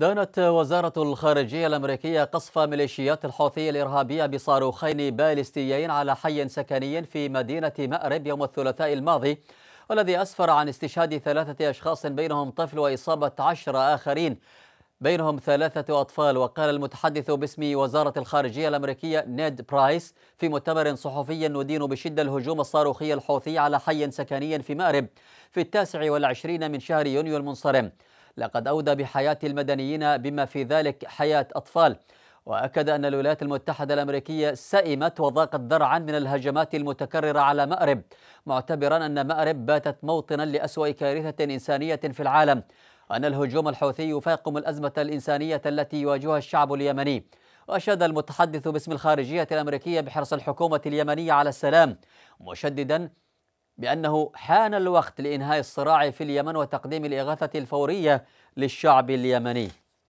دانت وزارة الخارجية الأمريكية قصف ميليشيات الحوثية الإرهابية بصاروخين باليستيين على حي سكني في مدينة مأرب يوم الثلاثاء الماضي والذي أسفر عن استشهاد ثلاثة أشخاص بينهم طفل وإصابة عشر آخرين بينهم ثلاثة أطفال وقال المتحدث باسم وزارة الخارجية الأمريكية نيد برايس في مؤتمر صحفي ندين بشدة الهجوم الصاروخي الحوثي على حي سكني في مأرب في التاسع والعشرين من شهر يونيو المنصرم لقد أودى بحياة المدنيين بما في ذلك حياة أطفال وأكد أن الولايات المتحدة الأمريكية سئمت وضاقت ذرعا من الهجمات المتكررة على مأرب معتبرا أن مأرب باتت موطنا لأسوأ كارثة إنسانية في العالم أن الهجوم الحوثي يفاقم الأزمة الإنسانية التي يواجهها الشعب اليمني وأشاد المتحدث باسم الخارجية الأمريكية بحرص الحكومة اليمنية على السلام مشددا بأنه حان الوقت لإنهاء الصراع في اليمن وتقديم الإغاثة الفورية للشعب اليمني